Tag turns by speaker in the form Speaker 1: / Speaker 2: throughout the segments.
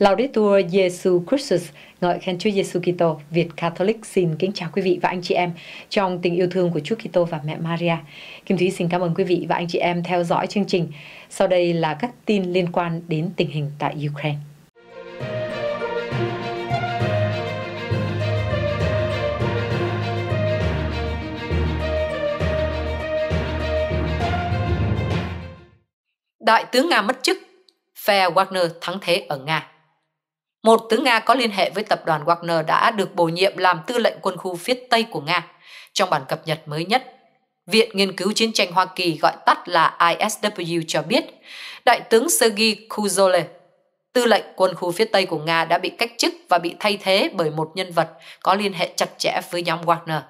Speaker 1: Laudetur Jesu Christus, ngợi khen Chúa Giêsu Kitô. Việt Catholic xin kính chào quý vị và anh chị em trong tình yêu thương của Chúa Kitô và mẹ Maria. Kim Thúy xin cảm ơn quý vị và anh chị em theo dõi chương trình. Sau đây là các tin liên quan đến tình hình tại Ukraine. Đại tướng Nga mất chức, phe Wagner thắng thế ở Nga. Một tướng Nga có liên hệ với tập đoàn Wagner đã được bổ nhiệm làm tư lệnh quân khu phía Tây của Nga. Trong bản cập nhật mới nhất, Viện Nghiên cứu Chiến tranh Hoa Kỳ gọi tắt là ISW cho biết, Đại tướng Sergei Kuzole, tư lệnh quân khu phía Tây của Nga đã bị cách chức và bị thay thế bởi một nhân vật có liên hệ chặt chẽ với nhóm Wagner.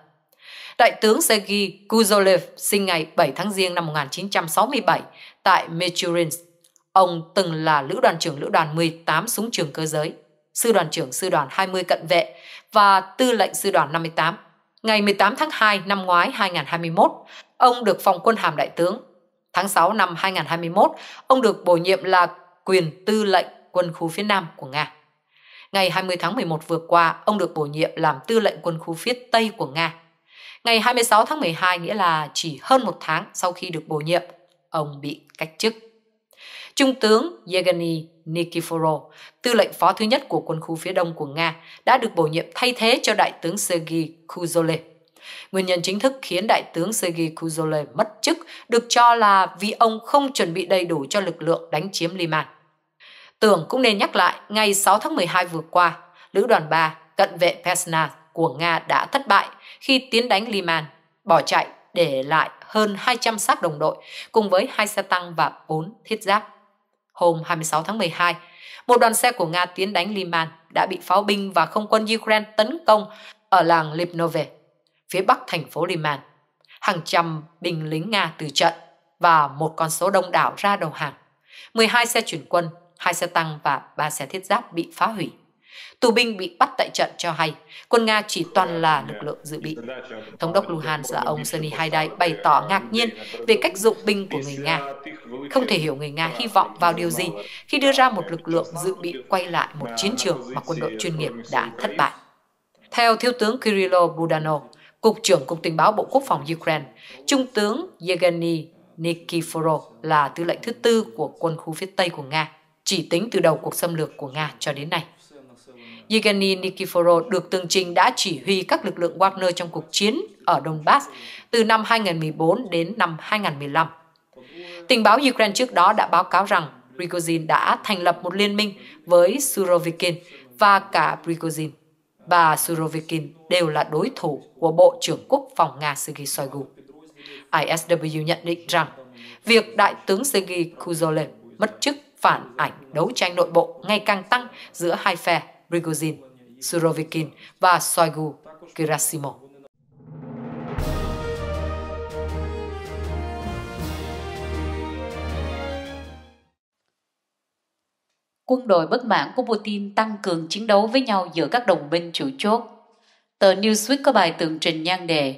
Speaker 1: Đại tướng Sergei Kuzolev sinh ngày 7 tháng Giêng năm 1967 tại Mechurinsk, Ông từng là lữ đoàn trưởng lữ đoàn 18 súng trường cơ giới, sư đoàn trưởng sư đoàn 20 cận vệ và tư lệnh sư đoàn 58. Ngày 18 tháng 2 năm ngoái 2021, ông được phòng quân hàm đại tướng. Tháng 6 năm 2021, ông được bổ nhiệm là quyền tư lệnh quân khu phía Nam của Nga. Ngày 20 tháng 11 vừa qua, ông được bổ nhiệm làm tư lệnh quân khu phía Tây của Nga. Ngày 26 tháng 12 nghĩa là chỉ hơn một tháng sau khi được bổ nhiệm, ông bị cách chức. Trung tướng Yevgeny Nikiforov, tư lệnh phó thứ nhất của quân khu phía đông của Nga, đã được bổ nhiệm thay thế cho đại tướng Sergei Kuzolev. Nguyên nhân chính thức khiến đại tướng Sergei Kuzolev mất chức được cho là vì ông không chuẩn bị đầy đủ cho lực lượng đánh chiếm Liman. Tưởng cũng nên nhắc lại, ngày 6 tháng 12 vừa qua, Lữ đoàn 3, cận vệ Pesna của Nga đã thất bại khi tiến đánh Liman, bỏ chạy để lại hơn 200 xác đồng đội cùng với hai xe tăng và 4 thiết giáp. Hôm 26 tháng 12, một đoàn xe của Nga tiến đánh Liman đã bị pháo binh và không quân Ukraine tấn công ở làng Lipnove, phía bắc thành phố Liman. Hàng trăm binh lính Nga từ trận và một con số đông đảo ra đầu hàng. 12 xe chuyển quân, hai xe tăng và ba xe thiết giáp bị phá hủy. Tù binh bị bắt tại trận cho hay, quân Nga chỉ toàn là lực lượng dự bị. Thống đốc Luhansk là ông Sergei Haidai bày tỏ ngạc nhiên về cách dụng binh của người Nga. Không thể hiểu người Nga hy vọng vào điều gì khi đưa ra một lực lượng dự bị quay lại một chiến trường mà quân đội chuyên nghiệp đã thất bại. Theo Thiếu tướng Kirillo Budano, Cục trưởng Cục Tình báo Bộ Quốc phòng Ukraine, Trung tướng Yevgeny Nikiforov là tư lệnh thứ tư của quân khu phía Tây của Nga, chỉ tính từ đầu cuộc xâm lược của Nga cho đến nay. Yevgeny Nikiforov được tường trình đã chỉ huy các lực lượng Wagner trong cuộc chiến ở Donbass từ năm 2014 đến năm 2015. Tình báo Ukraine trước đó đã báo cáo rằng Prigozhin đã thành lập một liên minh với Surovikin và cả Prigozhin và Surovikin đều là đối thủ của Bộ trưởng Quốc phòng Nga Sergei Shoigu. ISW nhận định rằng việc Đại tướng Sergei Kuzolev mất chức phản ảnh đấu tranh nội bộ ngày càng tăng giữa hai phe Prigozhin, Surovikin và Shoigu Gerasimov.
Speaker 2: Quân đội bất mãn của Putin tăng cường chiến đấu với nhau giữa các đồng minh chủ chốt. Tờ Newsweek có bài tường trình nhan đề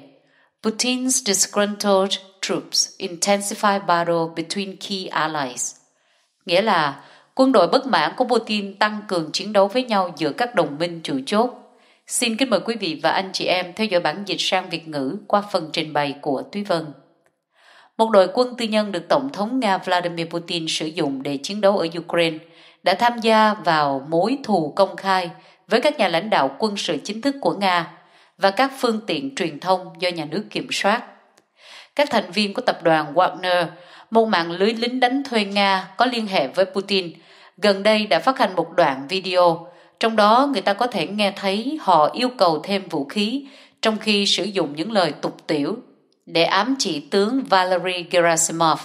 Speaker 2: Putin's disgruntled troops intensify battle between key allies. Nghĩa là quân đội bất mãn của Putin tăng cường chiến đấu với nhau giữa các đồng minh chủ chốt. Xin kính mời quý vị và anh chị em theo dõi bản dịch sang Việt ngữ qua phần trình bày của Thúy Vân. Một đội quân tư nhân được Tổng thống Nga Vladimir Putin sử dụng để chiến đấu ở Ukraine đã tham gia vào mối thù công khai với các nhà lãnh đạo quân sự chính thức của Nga và các phương tiện truyền thông do nhà nước kiểm soát các thành viên của tập đoàn Wagner, một mạng lưới lính đánh thuê Nga có liên hệ với Putin, gần đây đã phát hành một đoạn video. Trong đó người ta có thể nghe thấy họ yêu cầu thêm vũ khí trong khi sử dụng những lời tục tiểu để ám chỉ tướng Valery Gerasimov,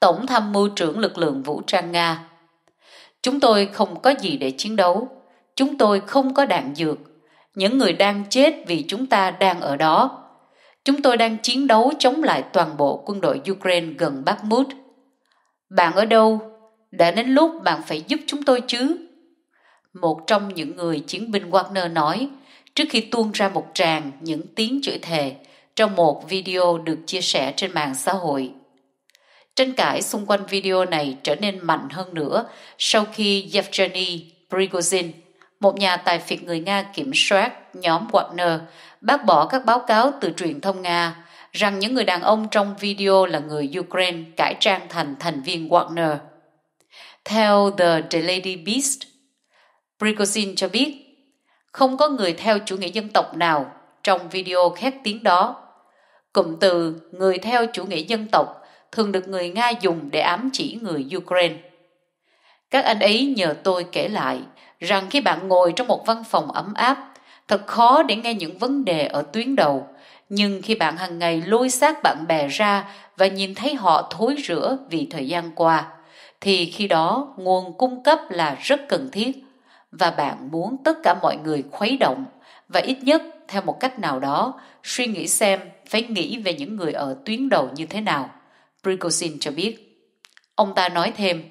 Speaker 2: tổng tham mưu trưởng lực lượng vũ trang Nga. Chúng tôi không có gì để chiến đấu. Chúng tôi không có đạn dược. Những người đang chết vì chúng ta đang ở đó Chúng tôi đang chiến đấu chống lại toàn bộ quân đội Ukraine gần Bakhmut. Bạn ở đâu? Đã đến lúc bạn phải giúp chúng tôi chứ? Một trong những người chiến binh Wagner nói trước khi tuôn ra một tràng những tiếng chửi thề trong một video được chia sẻ trên mạng xã hội. Tranh cãi xung quanh video này trở nên mạnh hơn nữa sau khi Yevgeny Prigozhin, một nhà tài phiệt người Nga kiểm soát nhóm Wagner, bác bỏ các báo cáo từ truyền thông Nga rằng những người đàn ông trong video là người Ukraine cải trang thành thành viên Wagner. Theo The Daily Beast, Prigozhin cho biết không có người theo chủ nghĩa dân tộc nào trong video khét tiếng đó. Cụm từ người theo chủ nghĩa dân tộc thường được người Nga dùng để ám chỉ người Ukraine. Các anh ấy nhờ tôi kể lại rằng khi bạn ngồi trong một văn phòng ấm áp Thật khó để nghe những vấn đề ở tuyến đầu, nhưng khi bạn hàng ngày lôi xác bạn bè ra và nhìn thấy họ thối rữa vì thời gian qua, thì khi đó nguồn cung cấp là rất cần thiết và bạn muốn tất cả mọi người khuấy động và ít nhất theo một cách nào đó suy nghĩ xem phải nghĩ về những người ở tuyến đầu như thế nào. Prigozhin cho biết. Ông ta nói thêm,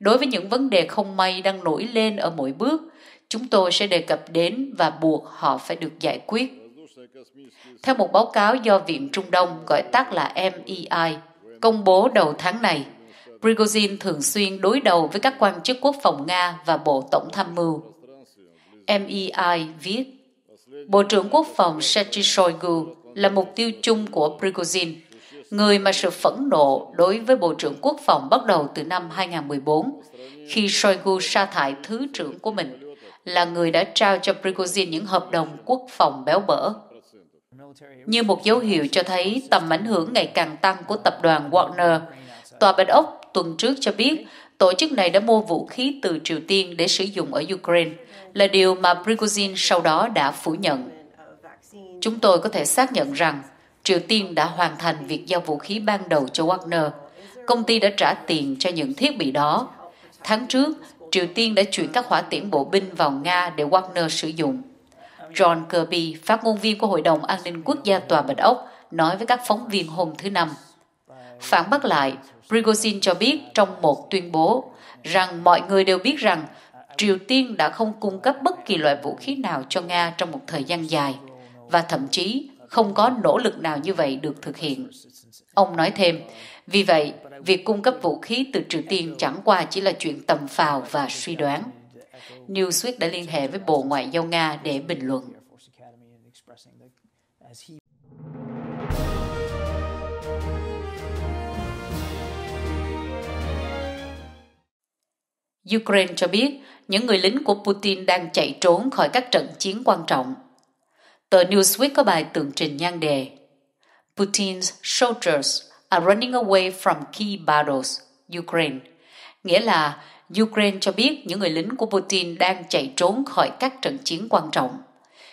Speaker 2: đối với những vấn đề không may đang nổi lên ở mỗi bước chúng tôi sẽ đề cập đến và buộc họ phải được giải quyết. Theo một báo cáo do Viện Trung Đông gọi tắt là MEI, công bố đầu tháng này, Prigozhin thường xuyên đối đầu với các quan chức quốc phòng Nga và Bộ Tổng Tham mưu. MEI viết, Bộ trưởng Quốc phòng Sergei Shoigu là mục tiêu chung của Prigozhin, người mà sự phẫn nộ đối với Bộ trưởng Quốc phòng bắt đầu từ năm 2014, khi Shoigu sa thải Thứ trưởng của mình là người đã trao cho Prigozhin những hợp đồng quốc phòng béo bở. Như một dấu hiệu cho thấy tầm ảnh hưởng ngày càng tăng của tập đoàn Wagner, Tòa Bạch Ốc tuần trước cho biết tổ chức này đã mua vũ khí từ Triều Tiên để sử dụng ở Ukraine, là điều mà Prigozhin sau đó đã phủ nhận. Chúng tôi có thể xác nhận rằng Triều Tiên đã hoàn thành việc giao vũ khí ban đầu cho Wagner. Công ty đã trả tiền cho những thiết bị đó. Tháng trước, Triều Tiên đã chuyển các hỏa tiễn bộ binh vào Nga để Wagner sử dụng. John Kirby, phát ngôn viên của Hội đồng An ninh Quốc gia Tòa Bạch Ốc, nói với các phóng viên hôm thứ Năm. Phản bác lại, Prigozhin cho biết trong một tuyên bố rằng mọi người đều biết rằng Triều Tiên đã không cung cấp bất kỳ loại vũ khí nào cho Nga trong một thời gian dài và thậm chí không có nỗ lực nào như vậy được thực hiện. Ông nói thêm, vì vậy, việc cung cấp vũ khí từ Triều Tiên chẳng qua chỉ là chuyện tầm phào và suy đoán. Newsweek đã liên hệ với Bộ Ngoại giao Nga để bình luận. Ukraine cho biết những người lính của Putin đang chạy trốn khỏi các trận chiến quan trọng. Tờ Newsweek có bài tường trình nhan đề Putin's soldiers are running away from key battles, Ukraine. Nghĩa là Ukraine cho biết những người lính của Putin đang chạy trốn khỏi các trận chiến quan trọng.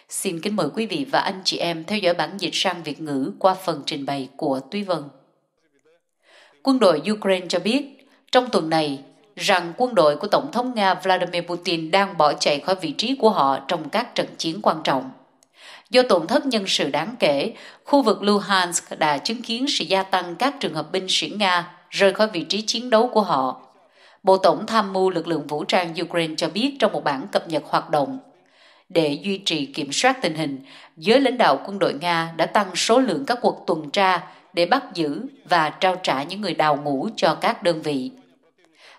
Speaker 2: Xin kính mời quý vị và anh chị em theo dõi bản dịch sang Việt ngữ qua phần trình bày của Tuy Vân. Quân đội Ukraine cho biết, trong tuần này, rằng quân đội của Tổng thống Nga Vladimir Putin đang bỏ chạy khỏi vị trí của họ trong các trận chiến quan trọng. Do tổn thất nhân sự đáng kể, khu vực Luhansk đã chứng kiến sự gia tăng các trường hợp binh sĩ Nga rời khỏi vị trí chiến đấu của họ. Bộ Tổng Tham mưu lực lượng vũ trang Ukraine cho biết trong một bản cập nhật hoạt động. Để duy trì kiểm soát tình hình, giới lãnh đạo quân đội Nga đã tăng số lượng các cuộc tuần tra để bắt giữ và trao trả những người đào ngũ cho các đơn vị.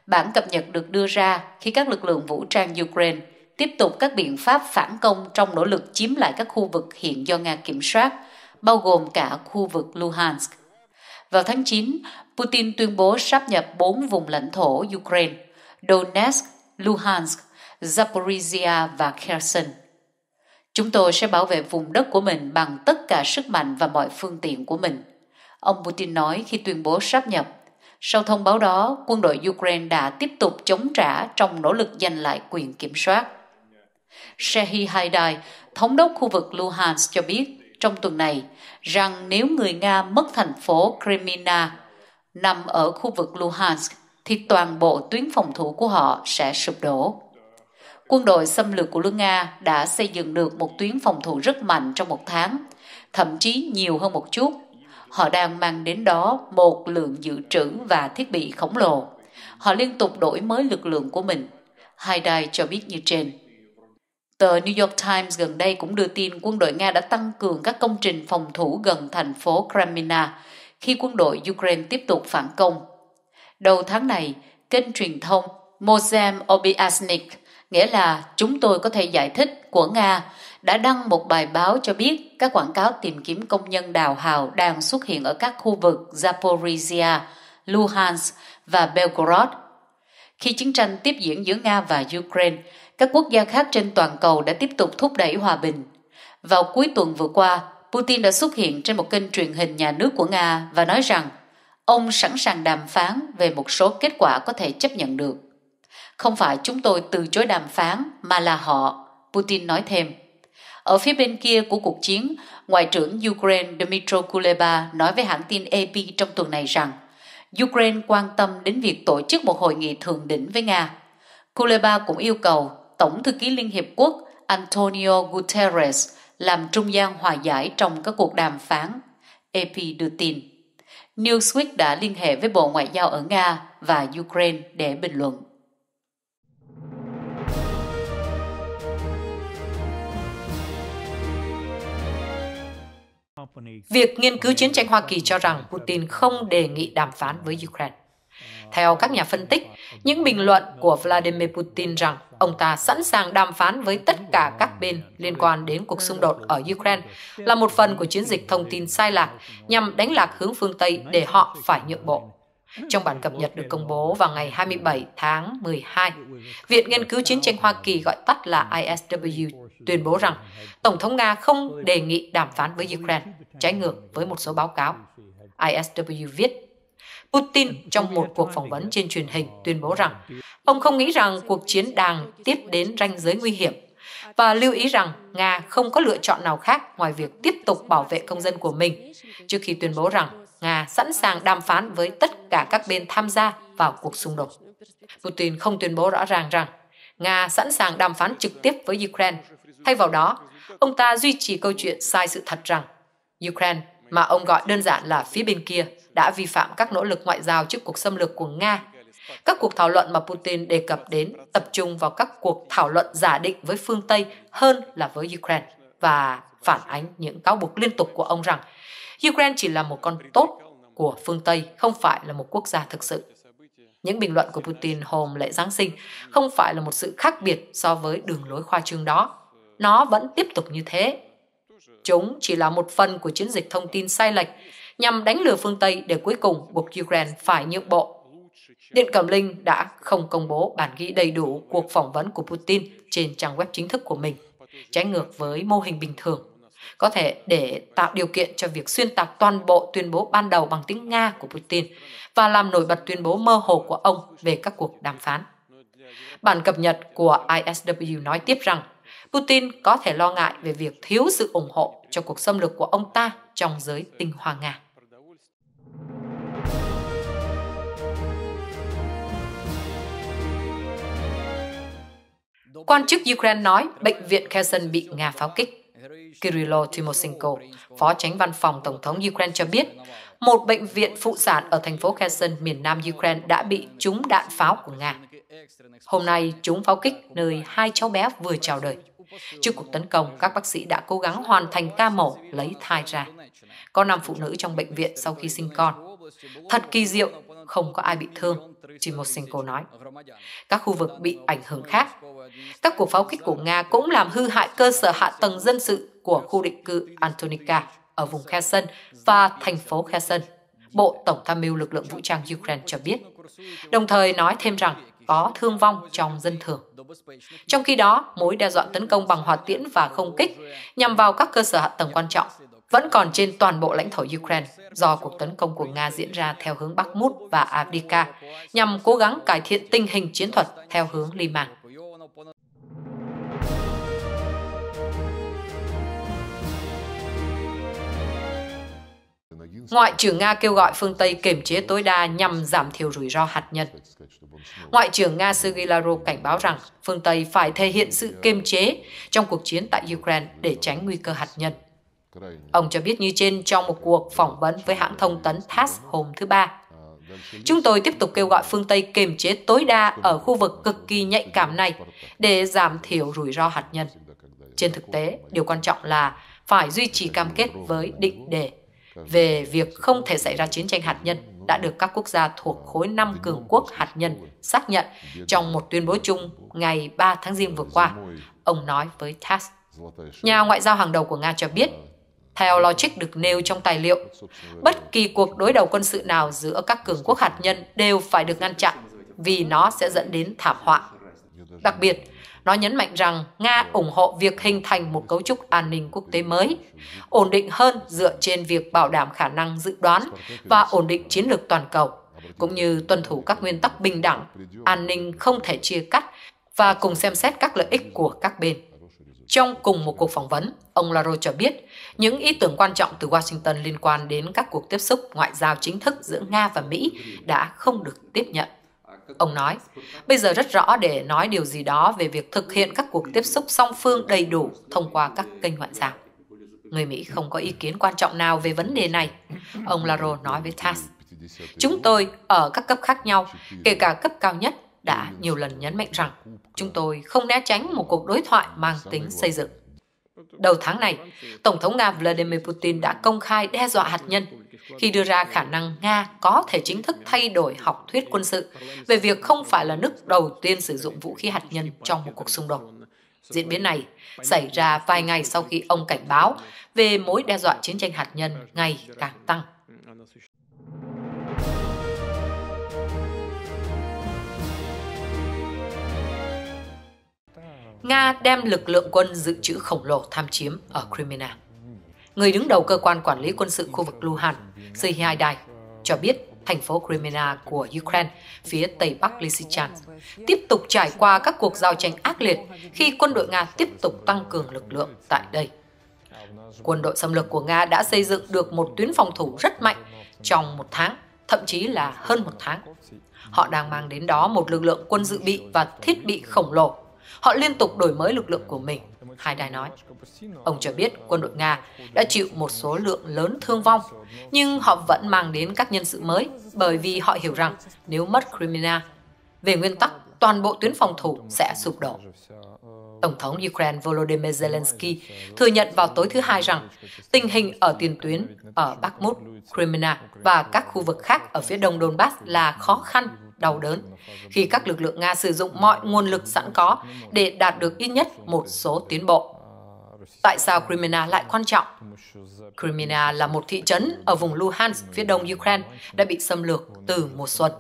Speaker 2: Bản cập nhật được đưa ra khi các lực lượng vũ trang Ukraine tiếp tục các biện pháp phản công trong nỗ lực chiếm lại các khu vực hiện do Nga kiểm soát, bao gồm cả khu vực Luhansk. Vào tháng 9, Putin tuyên bố sáp nhập bốn vùng lãnh thổ Ukraine, Donetsk, Luhansk, Zaporizhia và Kherson. Chúng tôi sẽ bảo vệ vùng đất của mình bằng tất cả sức mạnh và mọi phương tiện của mình, ông Putin nói khi tuyên bố sáp nhập. Sau thông báo đó, quân đội Ukraine đã tiếp tục chống trả trong nỗ lực giành lại quyền kiểm soát. Shehi Haidai, thống đốc khu vực Luhansk cho biết trong tuần này rằng nếu người Nga mất thành phố Crimea nằm ở khu vực Luhansk thì toàn bộ tuyến phòng thủ của họ sẽ sụp đổ. Quân đội xâm lược của nước Nga đã xây dựng được một tuyến phòng thủ rất mạnh trong một tháng, thậm chí nhiều hơn một chút. Họ đang mang đến đó một lượng dự trữ và thiết bị khổng lồ. Họ liên tục đổi mới lực lượng của mình. Haidai cho biết như trên. Tờ New York Times gần đây cũng đưa tin quân đội Nga đã tăng cường các công trình phòng thủ gần thành phố Kremina khi quân đội Ukraine tiếp tục phản công. Đầu tháng này, kênh truyền thông Mozem Obiasnik, nghĩa là chúng tôi có thể giải thích của Nga, đã đăng một bài báo cho biết các quảng cáo tìm kiếm công nhân đào hào đang xuất hiện ở các khu vực Zaporizhia, Luhansk và Belgorod. Khi chiến tranh tiếp diễn giữa Nga và Ukraine, các quốc gia khác trên toàn cầu đã tiếp tục thúc đẩy hòa bình. Vào cuối tuần vừa qua, Putin đã xuất hiện trên một kênh truyền hình nhà nước của Nga và nói rằng ông sẵn sàng đàm phán về một số kết quả có thể chấp nhận được. Không phải chúng tôi từ chối đàm phán mà là họ, Putin nói thêm. Ở phía bên kia của cuộc chiến, Ngoại trưởng Ukraine dmitry Kuleba nói với hãng tin AP trong tuần này rằng Ukraine quan tâm đến việc tổ chức một hội nghị thượng đỉnh với Nga. Kuleba cũng yêu cầu Tổng thư ký Liên Hiệp Quốc Antonio Guterres làm trung gian hòa giải trong các cuộc đàm phán. AP đưa tin. Newsweek đã liên hệ với Bộ Ngoại giao ở Nga và Ukraine để bình luận. Việc
Speaker 1: nghiên cứu chiến tranh Hoa Kỳ cho rằng Putin không đề nghị đàm phán với Ukraine. Theo các nhà phân tích, những bình luận của Vladimir Putin rằng ông ta sẵn sàng đàm phán với tất cả các bên liên quan đến cuộc xung đột ở Ukraine là một phần của chiến dịch thông tin sai lạc nhằm đánh lạc hướng phương Tây để họ phải nhượng bộ. Trong bản cập nhật được công bố vào ngày 27 tháng 12, Viện Nghiên cứu Chiến tranh Hoa Kỳ gọi tắt là ISW tuyên bố rằng Tổng thống Nga không đề nghị đàm phán với Ukraine, trái ngược với một số báo cáo. ISW viết Putin trong một cuộc phỏng vấn trên truyền hình tuyên bố rằng ông không nghĩ rằng cuộc chiến đang tiếp đến ranh giới nguy hiểm và lưu ý rằng Nga không có lựa chọn nào khác ngoài việc tiếp tục bảo vệ công dân của mình, trước khi tuyên bố rằng Nga sẵn sàng đàm phán với tất cả các bên tham gia vào cuộc xung đột. Putin không tuyên bố rõ ràng rằng Nga sẵn sàng đàm phán trực tiếp với Ukraine. Thay vào đó, ông ta duy trì câu chuyện sai sự thật rằng Ukraine mà ông gọi đơn giản là phía bên kia, đã vi phạm các nỗ lực ngoại giao trước cuộc xâm lược của Nga. Các cuộc thảo luận mà Putin đề cập đến tập trung vào các cuộc thảo luận giả định với phương Tây hơn là với Ukraine và phản ánh những cáo buộc liên tục của ông rằng Ukraine chỉ là một con tốt của phương Tây, không phải là một quốc gia thực sự. Những bình luận của Putin hôm lễ Giáng sinh không phải là một sự khác biệt so với đường lối khoa trương đó. Nó vẫn tiếp tục như thế Chúng chỉ là một phần của chiến dịch thông tin sai lệch nhằm đánh lừa phương Tây để cuối cùng buộc Ukraine phải nhượng bộ. Điện Cẩm Linh đã không công bố bản ghi đầy đủ cuộc phỏng vấn của Putin trên trang web chính thức của mình, trái ngược với mô hình bình thường. Có thể để tạo điều kiện cho việc xuyên tạc toàn bộ tuyên bố ban đầu bằng tiếng Nga của Putin và làm nổi bật tuyên bố mơ hồ của ông về các cuộc đàm phán. Bản cập nhật của ISW nói tiếp rằng Putin có thể lo ngại về việc thiếu sự ủng hộ cho cuộc xâm lược của ông ta trong giới tinh hoa Nga. Quan chức Ukraine nói bệnh viện Kherson bị Nga pháo kích. Kirilo Timoshenko, phó tránh văn phòng Tổng thống Ukraine cho biết, một bệnh viện phụ sản ở thành phố Kherson, miền nam Ukraine đã bị trúng đạn pháo của Nga. Hôm nay, chúng pháo kích nơi hai cháu bé vừa chào đời. Trước cuộc tấn công, các bác sĩ đã cố gắng hoàn thành ca mổ lấy thai ra. Có 5 phụ nữ trong bệnh viện sau khi sinh con. Thật kỳ diệu, không có ai bị thương, Chỉ một sinh cô nói. Các khu vực bị ảnh hưởng khác. Các cuộc pháo kích của Nga cũng làm hư hại cơ sở hạ tầng dân sự của khu định cư Antonika ở vùng Kherson và thành phố Kherson. Bộ Tổng tham mưu lực lượng vũ trang Ukraine cho biết, đồng thời nói thêm rằng có thương vong trong dân thường. Trong khi đó, mối đe dọa tấn công bằng hỏa tiễn và không kích nhằm vào các cơ sở hạ tầng quan trọng vẫn còn trên toàn bộ lãnh thổ Ukraine do cuộc tấn công của Nga diễn ra theo hướng Bakhmut và Avdiivka nhằm cố gắng cải thiện tình hình chiến thuật theo hướng Liman. Ngoại trưởng Nga kêu gọi phương Tây kiềm chế tối đa nhằm giảm thiểu rủi ro hạt nhân. Ngoại trưởng Nga Sergei Lavrov cảnh báo rằng phương Tây phải thể hiện sự kiềm chế trong cuộc chiến tại Ukraine để tránh nguy cơ hạt nhân. Ông cho biết như trên trong một cuộc phỏng vấn với hãng thông tấn TASS hôm thứ Ba. Chúng tôi tiếp tục kêu gọi phương Tây kiềm chế tối đa ở khu vực cực kỳ nhạy cảm này để giảm thiểu rủi ro hạt nhân. Trên thực tế, điều quan trọng là phải duy trì cam kết với định đề về việc không thể xảy ra chiến tranh hạt nhân đã được các quốc gia thuộc khối năm cường quốc hạt nhân xác nhận trong một tuyên bố chung ngày 3 tháng Giêng vừa qua, ông nói với TASS. Nhà ngoại giao hàng đầu của Nga cho biết, theo logic được nêu trong tài liệu, bất kỳ cuộc đối đầu quân sự nào giữa các cường quốc hạt nhân đều phải được ngăn chặn vì nó sẽ dẫn đến thảm họa. Đặc biệt, nó nhấn mạnh rằng Nga ủng hộ việc hình thành một cấu trúc an ninh quốc tế mới, ổn định hơn dựa trên việc bảo đảm khả năng dự đoán và ổn định chiến lược toàn cầu, cũng như tuân thủ các nguyên tắc bình đẳng, an ninh không thể chia cắt và cùng xem xét các lợi ích của các bên. Trong cùng một cuộc phỏng vấn, ông Laro cho biết những ý tưởng quan trọng từ Washington liên quan đến các cuộc tiếp xúc ngoại giao chính thức giữa Nga và Mỹ đã không được tiếp nhận. Ông nói, bây giờ rất rõ để nói điều gì đó về việc thực hiện các cuộc tiếp xúc song phương đầy đủ thông qua các kênh ngoại giao. Người Mỹ không có ý kiến quan trọng nào về vấn đề này, ông Laro nói với TASS. Chúng tôi ở các cấp khác nhau, kể cả cấp cao nhất, đã nhiều lần nhấn mạnh rằng chúng tôi không né tránh một cuộc đối thoại mang tính xây dựng. Đầu tháng này, Tổng thống Nga Vladimir Putin đã công khai đe dọa hạt nhân khi đưa ra khả năng Nga có thể chính thức thay đổi học thuyết quân sự về việc không phải là nước đầu tiên sử dụng vũ khí hạt nhân trong một cuộc xung đột. Diễn biến này xảy ra vài ngày sau khi ông cảnh báo về mối đe dọa chiến tranh hạt nhân ngày càng tăng. Nga đem lực lượng quân dự trữ khổng lồ tham chiếm ở Crimea người đứng đầu cơ quan quản lý quân sự khu vực Luhansk, Syhiaidai, cho biết thành phố Crimea của Ukraine phía tây bắc Lysychansk tiếp tục trải qua các cuộc giao tranh ác liệt khi quân đội Nga tiếp tục tăng cường lực lượng tại đây. Quân đội xâm lược của Nga đã xây dựng được một tuyến phòng thủ rất mạnh trong một tháng, thậm chí là hơn một tháng. Họ đang mang đến đó một lực lượng quân dự bị và thiết bị khổng lồ Họ liên tục đổi mới lực lượng của mình, Haidai nói. Ông cho biết quân đội Nga đã chịu một số lượng lớn thương vong, nhưng họ vẫn mang đến các nhân sự mới bởi vì họ hiểu rằng nếu mất Crimea, về nguyên tắc toàn bộ tuyến phòng thủ sẽ sụp đổ. Tổng thống Ukraine Volodymyr Zelensky thừa nhận vào tối thứ Hai rằng tình hình ở tiền tuyến ở Bakhmut, Crimea và các khu vực khác ở phía đông Donbass là khó khăn đau đớn khi các lực lượng Nga sử dụng mọi nguồn lực sẵn có để đạt được ít nhất một số tiến bộ. Tại sao Crimea lại quan trọng? Crimea là một thị trấn ở vùng Luhansk phía đông Ukraine đã bị xâm lược từ mùa xuân.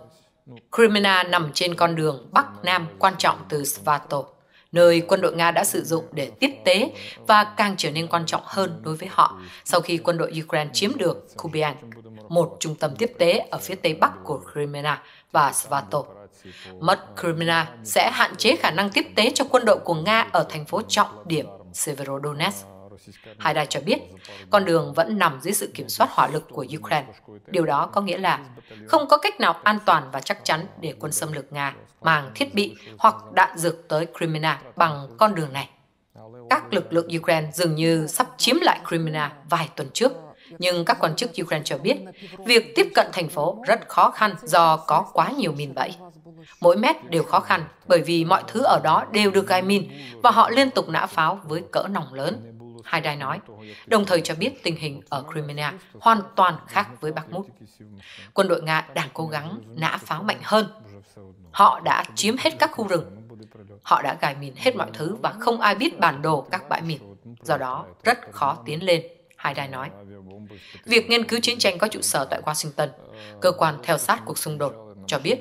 Speaker 1: Crimea nằm trên con đường Bắc-Nam quan trọng từ Svato, nơi quân đội Nga đã sử dụng để tiếp tế và càng trở nên quan trọng hơn đối với họ sau khi quân đội Ukraine chiếm được Kupiansk, một trung tâm tiếp tế ở phía tây bắc của Crimea và Svato. Mất Crimea sẽ hạn chế khả năng tiếp tế cho quân đội của Nga ở thành phố trọng điểm Severodonetsk. Hai Haidai cho biết, con đường vẫn nằm dưới sự kiểm soát hỏa lực của Ukraine. Điều đó có nghĩa là không có cách nào an toàn và chắc chắn để quân xâm lược Nga mang thiết bị hoặc đạn dược tới Crimea bằng con đường này. Các lực lượng Ukraine dường như sắp chiếm lại Crimea vài tuần trước nhưng các quan chức Ukraine cho biết việc tiếp cận thành phố rất khó khăn do có quá nhiều mìn bẫy. Mỗi mét đều khó khăn bởi vì mọi thứ ở đó đều được gai mìn và họ liên tục nã pháo với cỡ nòng lớn. Hai Haidai nói, đồng thời cho biết tình hình ở Crimea hoàn toàn khác với Bakhmut. Quân đội Nga đang cố gắng nã pháo mạnh hơn. Họ đã chiếm hết các khu rừng. Họ đã gài mìn hết mọi thứ và không ai biết bản đồ các bãi mìn. Do đó, rất khó tiến lên Haidai nói. Việc nghiên cứu chiến tranh có trụ sở tại Washington, cơ quan theo sát cuộc xung đột, cho biết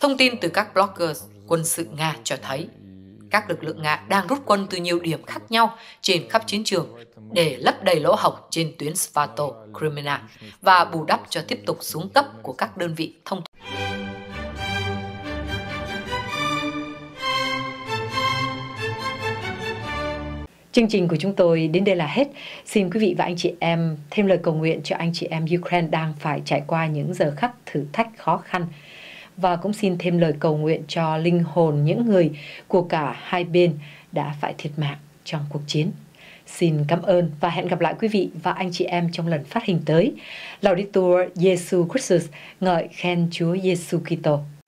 Speaker 1: thông tin từ các bloggers quân sự Nga cho thấy các lực lượng Nga đang rút quân từ nhiều điểm khác nhau trên khắp chiến trường để lấp đầy lỗ hổng trên tuyến Svato, Crimea và bù đắp cho tiếp tục xuống cấp của các đơn vị thông Chương trình của chúng tôi đến đây là hết. Xin quý vị và anh chị em thêm lời cầu nguyện cho anh chị em Ukraine đang phải trải qua những giờ khắc thử thách khó khăn. Và cũng xin thêm lời cầu nguyện cho linh hồn những người của cả hai bên đã phải thiệt mạng trong cuộc chiến. Xin cảm ơn và hẹn gặp lại quý vị và anh chị em trong lần phát hình tới. Laudetur Jesu Christus, ngợi khen Chúa Giêsu Kitô.